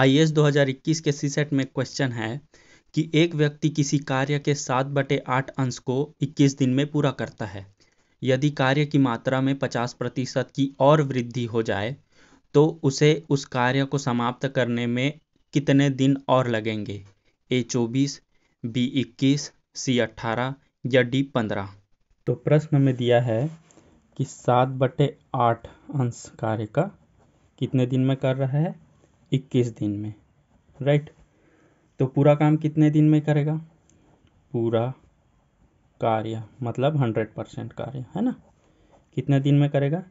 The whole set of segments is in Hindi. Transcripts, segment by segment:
आई एस 2021 के सी सेट में क्वेश्चन है कि एक व्यक्ति किसी कार्य के सात बटे आठ अंश को 21 दिन में पूरा करता है यदि कार्य की मात्रा में 50 प्रतिशत की और वृद्धि हो जाए तो उसे उस कार्य को समाप्त करने में कितने दिन और लगेंगे ए चौबीस बी इक्कीस सी अट्ठारह या डी पंद्रह तो प्रश्न में दिया है कि सात बटे आठ अंश कार्य का कितने दिन में कर रहा है इक्कीस दिन में राइट तो पूरा काम कितने दिन में करेगा पूरा कार्य मतलब हंड्रेड परसेंट कार्य है ना कितने दिन में करेगा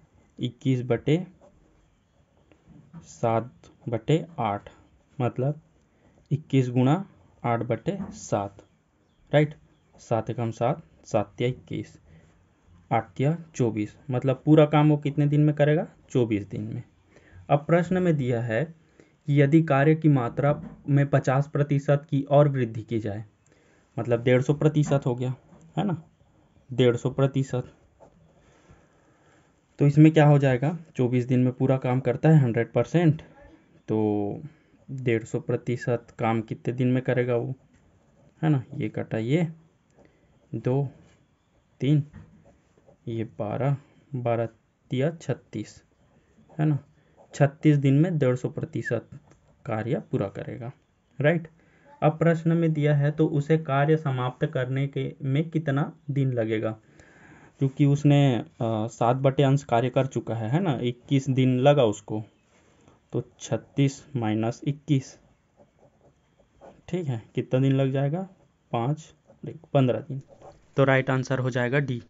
इक्कीस बटे सात बटे आठ मतलब इक्कीस गुणा आठ बटे सात राइट सात एकम सात सात्या इक्कीस आठ्या चौबीस मतलब पूरा काम वो कितने दिन में करेगा चौबीस दिन में अब प्रश्न में दिया है कि यदि कार्य की मात्रा में पचास प्रतिशत की और वृद्धि की जाए मतलब डेढ़ सौ प्रतिशत हो गया है ना डेढ़ सौ प्रतिशत तो इसमें क्या हो जाएगा चौबीस दिन में पूरा काम करता है हंड्रेड परसेंट तो डेढ़ सौ प्रतिशत काम कितने दिन में करेगा वो है ना ये कटा ये दो तीन ये बारह बारह दिया छत्तीस है ना छत्तीस दिन में डेढ़ सौ प्रतिशत कार्य पूरा करेगा राइट अब प्रश्न में दिया है तो उसे कार्य समाप्त करने के में कितना दिन लगेगा क्योंकि उसने सात बटे अंश कार्य कर चुका है है ना इक्कीस दिन लगा उसको तो छत्तीस माइनस इक्कीस ठीक है कितना दिन लग जाएगा पाँच पंद्रह दिन तो राइट आंसर हो जाएगा डी